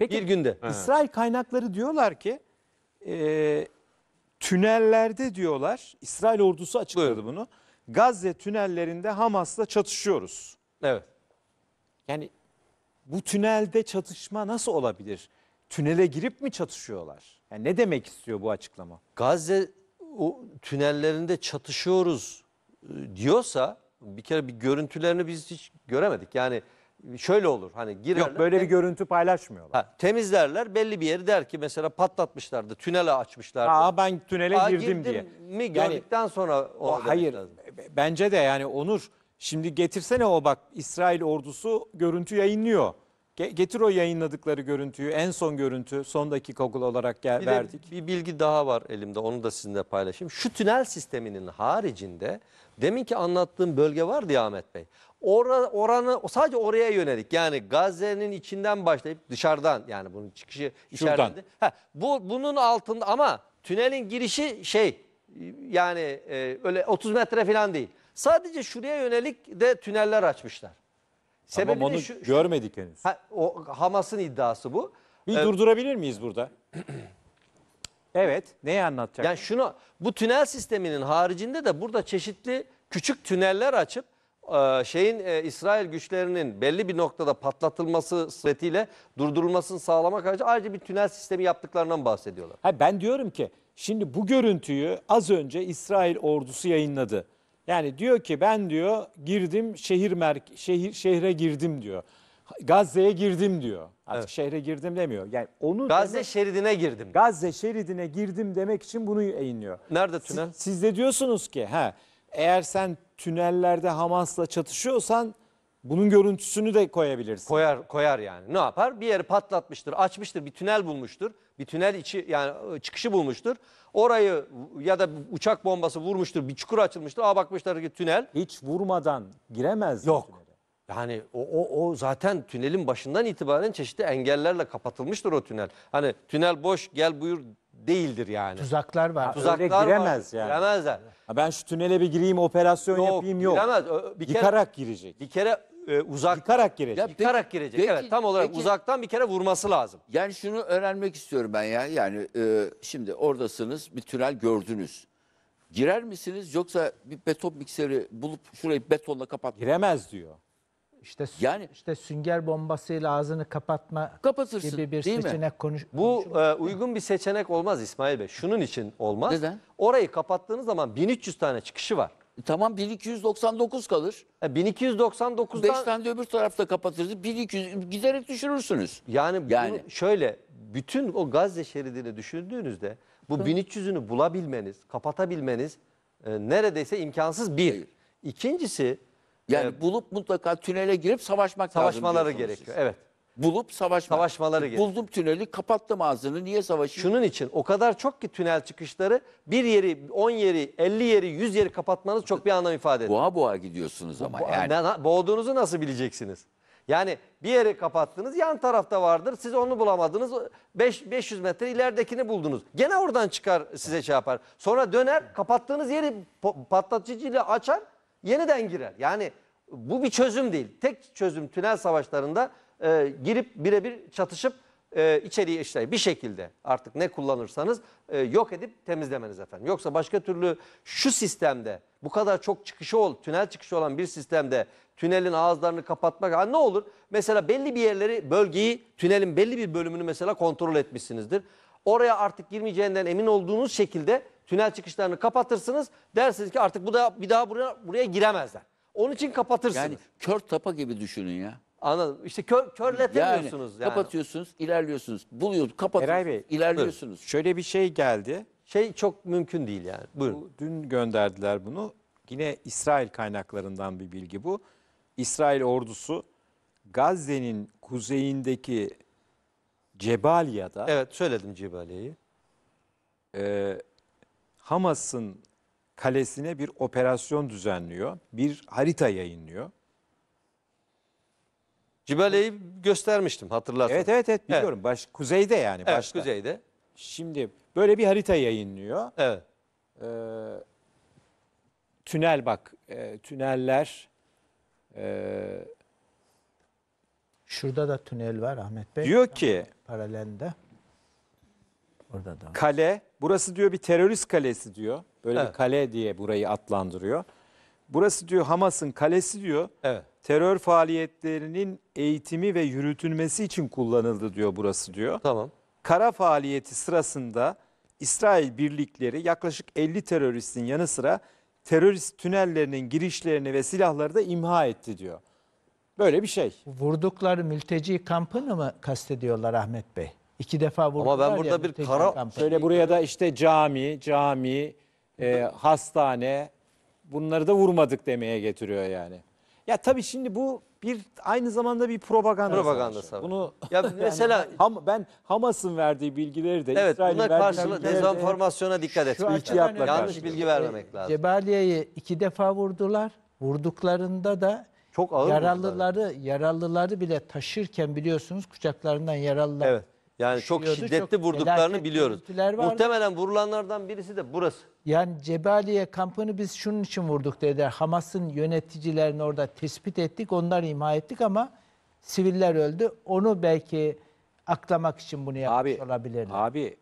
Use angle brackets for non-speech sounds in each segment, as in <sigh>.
Peki, bir günde. İsrail kaynakları diyorlar ki e, tünellerde diyorlar İsrail ordusu açıkladı bunu. Gazze tünellerinde Hamas'la çatışıyoruz. Evet. Yani bu tünelde çatışma nasıl olabilir? Tünele girip mi çatışıyorlar? Yani ne demek istiyor bu açıklama? Gazze o tünellerinde çatışıyoruz e, diyorsa bir kere bir görüntülerini biz hiç göremedik. Yani şöyle olur hani girerler. Yok böyle bir görüntü paylaşmıyorlar. Ha, temizlerler belli bir yeri der ki mesela patlatmışlardı tünele açmışlardı. Aa ben tünele Aa, girdim, diye. mi gördükten sonra o hayır lazım. E, bence de yani Onur şimdi getirsene o bak İsrail ordusu görüntü yayınlıyor. Getir o yayınladıkları görüntüyü, en son görüntü, son dakika Google olarak gel, bir verdik. Bir bilgi daha var elimde, onu da sizinle paylaşayım. Şu tünel sisteminin haricinde, demin ki anlattığım bölge var ya Ahmet Bey. Ora, oranı sadece oraya yönelik yani Gazze'nin içinden başlayıp dışarıdan yani bunun çıkışı Şuradan. Ha, bu bunun altında ama tünelin girişi şey yani e, öyle 30 metre falan değil. Sadece şuraya yönelik de tüneller açmışlar. Sebebi Ama de şu, görmedik henüz. Ha, o Hamas'ın iddiası bu. Bir ee, durdurabilir miyiz burada? <clears throat> evet. Neyi anlatacak? Yani şunu bu tünel sisteminin haricinde de burada çeşitli küçük tüneller açıp e, şeyin e, İsrail güçlerinin belli bir noktada patlatılması suretiyle durdurulmasını sağlamak amacı ayrıca bir tünel sistemi yaptıklarından bahsediyorlar. Ha, ben diyorum ki şimdi bu görüntüyü az önce İsrail ordusu yayınladı. Yani diyor ki ben diyor girdim şehir merk şehir şehre girdim diyor. Gazze'ye girdim diyor. Artık evet. şehre girdim demiyor. Yani onu Gazze demek, şeridine girdim. Gazze şeridine girdim demek için bunu yayınlıyor. Nerede tünel? Siz, siz de diyorsunuz ki ha eğer sen tünellerde Hamas'la çatışıyorsan bunun görüntüsünü de koyabiliriz. Koyar koyar yani. Ne yapar? Bir yeri patlatmıştır, açmıştır, bir tünel bulmuştur. Bir tünel içi yani ıı, çıkışı bulmuştur. Orayı ya da uçak bombası vurmuştur, bir çukur açılmıştır. Aa bakmışlar ki tünel. Hiç vurmadan giremez. Yok. Yani o, o, o zaten tünelin başından itibaren çeşitli engellerle kapatılmıştır o tünel. Hani tünel boş gel buyur değildir yani. Tuzaklar var. Tuzaklar öyle giremez var. yani. Giremezler. ben şu tünele bir gireyim operasyon yok, yapayım yok. Giremez. Bir kere, Yıkarak girecek. Bir kere e, uzak yıkarak girecek. Ya, yıkarak girecek. Peki, evet tam olarak peki. uzaktan bir kere vurması lazım. Yani şunu öğrenmek istiyorum ben ya. Yani e, şimdi oradasınız bir tünel gördünüz. Girer misiniz yoksa bir beton mikseri bulup şurayı betonla kapat. Giremez diyor. İşte yani işte sünger bombasıyla ağzını kapatma kapatırsın, gibi bir değil seçenek mi? konuş. Bu e, uygun bir seçenek olmaz İsmail Bey. Şunun için olmaz. Neden? Orayı kapattığınız zaman 1300 tane çıkışı var. E, tamam 1299 kalır. Ha, 1299'dan 5 tane de öbür tarafta kapatırdı. 1200 giderek düşürürsünüz. yani, Yani. şöyle bütün o Gazze şeridini düşündüğünüzde bu 1300'ünü bulabilmeniz, kapatabilmeniz e, neredeyse imkansız bir. Hayır. İkincisi Yani e, bulup mutlaka tünele girip savaşmak lazım. savaşmaları gerekiyor. Evet bulup savaşma. Savaşmaları gerekiyor. Buldum tüneli, kapattım ağzını. Niye savaşayım? Şunun için o kadar çok ki tünel çıkışları bir yeri, on yeri, elli yeri, yüz yeri kapatmanız çok bir anlam ifade ediyor. Boğa boğa gidiyorsunuz ama Bo- yani. na- Boğduğunuzu nasıl bileceksiniz? Yani bir yeri kapattınız yan tarafta vardır. Siz onu bulamadınız. Beş- 500 metre ileridekini buldunuz. Gene oradan çıkar size şey yapar. Sonra döner kapattığınız yeri patlatıcıyla açar yeniden girer. Yani bu bir çözüm değil. Tek çözüm tünel savaşlarında e, girip birebir çatışıp e, içeriği işte bir şekilde artık ne kullanırsanız e, yok edip temizlemeniz efendim. Yoksa başka türlü şu sistemde bu kadar çok çıkışı ol, tünel çıkışı olan bir sistemde tünelin ağızlarını kapatmak ha ne olur? Mesela belli bir yerleri, bölgeyi, tünelin belli bir bölümünü mesela kontrol etmişsinizdir. Oraya artık girmeyeceğinden emin olduğunuz şekilde tünel çıkışlarını kapatırsınız. Dersiniz ki artık bu da bir daha buraya buraya giremezler. Onun için kapatırsınız. Yani kör tapa gibi düşünün ya. Anladım. İşte kör, körletemiyorsunuz yani. yani. Kapatıyorsunuz, ilerliyorsunuz. Buluyorsunuz, kapatıyorsunuz, Eray Bey, ilerliyorsunuz. Şöyle bir şey geldi. Şey çok mümkün değil yani. Buyurun. Bu, dün gönderdiler bunu. Yine İsrail kaynaklarından bir bilgi bu. İsrail ordusu Gazze'nin kuzeyindeki Cebalya'da Evet söyledim Cibali'yi. e, ee, Hamas'ın kalesine bir operasyon düzenliyor. Bir harita yayınlıyor. Cibeleyi göstermiştim hatırlarsın. Evet evet evet biliyorum. Baş, kuzeyde yani Evet, başta. kuzeyde. Şimdi böyle bir harita yayınlıyor. Evet. Ee, tünel bak e, tüneller e, Şurada da tünel var Ahmet Bey. diyor ki Paralelinde. Orada da. kale burası diyor bir terörist kalesi diyor. Böyle Evet. bir kale diye burayı adlandırıyor. Burası diyor Hamas'ın kalesi diyor. Evet terör faaliyetlerinin eğitimi ve yürütülmesi için kullanıldı diyor burası diyor. Tamam. Kara faaliyeti sırasında İsrail birlikleri yaklaşık 50 teröristin yanı sıra terörist tünellerinin girişlerini ve silahları da imha etti diyor. Böyle bir şey. Vurdukları mülteci kampını mı kastediyorlar Ahmet Bey? İki defa vurdular Ama ben burada ya, bir kara- kampını. Şöyle buraya da işte cami, cami, e, hastane bunları da vurmadık demeye getiriyor yani. Ya tabii şimdi bu bir aynı zamanda bir propaganda, propaganda savaşı. Bunu ya <laughs> mesela yani, ham, ben Hamas'ın verdiği bilgileri de evet, İsrail'in verdiği karşılığı dezenformasyona de, dikkat etmek lazım. Yanlış bilgi vermemek lazım. Cebaliye'yi iki defa vurdular. Vurduklarında da çok ağır yaralıları vurdular. yaralıları bile taşırken biliyorsunuz kucaklarından yaralılar evet. Yani çok şiddetli çok vurduklarını biliyoruz. Muhtemelen vurulanlardan birisi de burası. Yani Cebaliye kampını biz şunun için vurduk dediler. Hamas'ın yöneticilerini orada tespit ettik, onları imha ettik ama siviller öldü. Onu belki aklamak için bunu yapmış Abi, olabilirler. Abi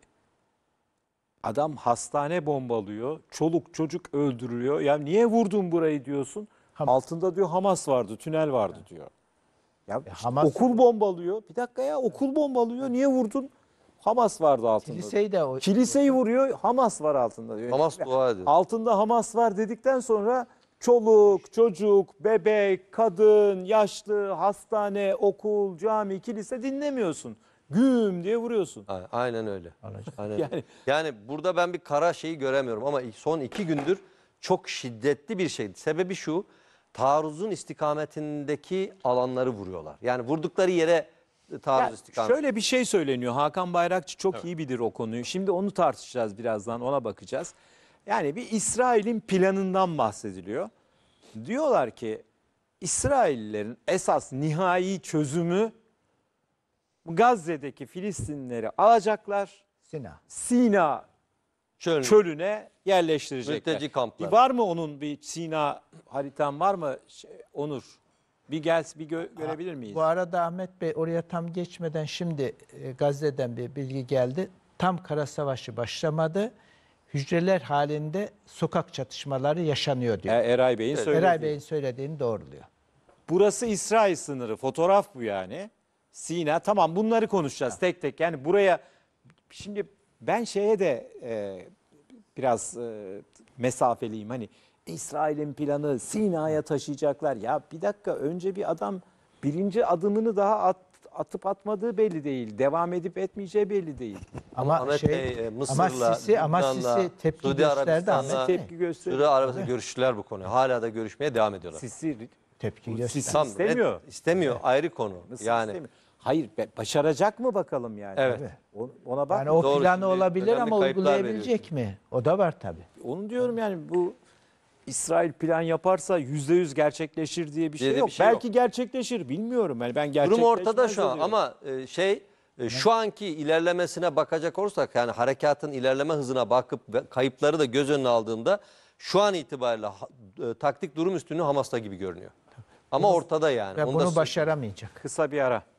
adam hastane bombalıyor. Çoluk çocuk öldürüyor. Ya niye vurdun burayı diyorsun? Hamas. Altında diyor Hamas vardı, tünel vardı diyor. Ya e, Hamas... okul bombalıyor. Bir dakika ya okul bombalıyor. Niye vurdun? Hamas vardı altında. Kiliseyi de o... Kiliseyi vuruyor. Hamas var altında diyor. Hamas dua ediyor. Altında Hamas var dedikten sonra çoluk, çocuk, bebek, kadın, yaşlı, hastane, okul, cami, kilise dinlemiyorsun. Güm diye vuruyorsun. Aynen öyle. Aynen. yani, yani burada ben bir kara şeyi göremiyorum ama son iki gündür çok şiddetli bir şeydi. Sebebi şu taarruzun istikametindeki alanları vuruyorlar. Yani vurdukları yere e, taarruz istikameti. Şöyle bir şey söyleniyor. Hakan Bayrakçı çok evet. iyi bilir o konuyu. Şimdi onu tartışacağız birazdan ona bakacağız. Yani bir İsrail'in planından bahsediliyor. Diyorlar ki İsraillerin esas nihai çözümü Gazze'deki Filistinleri alacaklar. Sina. Sina Çölüne, çölüne yerleştirecekler. Mülteci kampları. Var mı onun bir Sina haritan var mı şey, Onur? Bir gelsin bir gö görebilir miyiz? Bu arada Ahmet Bey oraya tam geçmeden şimdi e, Gazze'den bir bilgi geldi. Tam kara savaşı başlamadı. Hücreler halinde sokak çatışmaları yaşanıyor diyor. E, Eray Bey'in evet. söylediğini. Eray Bey'in söylediğini doğruluyor. Burası İsrail sınırı. Fotoğraf bu yani. Sina tamam bunları konuşacağız tamam. tek tek. Yani buraya şimdi ben şeye de e, biraz e, mesafeliyim. Hani İsrail'in planı Sina'ya taşıyacaklar. Ya bir dakika önce bir adam birinci adımını daha at, atıp atmadığı belli değil. Devam edip etmeyeceği belli değil. Ama Ahmet şey, Bey, e, Mısır'la, ama Sisi, ama Sisi tepki Suudi gösterdi. Ahmet tepki gösterdi. Suudi Arabistan görüştüler bu konuyu. Hala da görüşmeye devam ediyorlar. Sisi tepki gösterdi. Sisi istemiyor. Evet, istemiyor ayrı konu. Mısır yani istemiyor. Hayır başaracak mı bakalım yani? Evet. Ona bak. Yani o Doğru, planı olabilir ama uygulayabilecek mi? O da var tabii. Onu diyorum yani bu İsrail plan yaparsa yüzde yüz gerçekleşir diye bir şey yok. bir şey Belki gerçekleşir bilmiyorum. Yani ben Durum ortada şu an ama e, şey e, şu anki ilerlemesine bakacak olursak yani harekatın ilerleme hızına bakıp kayıpları da göz önüne aldığında şu an itibariyle e, taktik durum üstünü Hamas'ta gibi görünüyor. Ama ortada yani. Ve Onu bunu başaramayacak. kısa bir ara.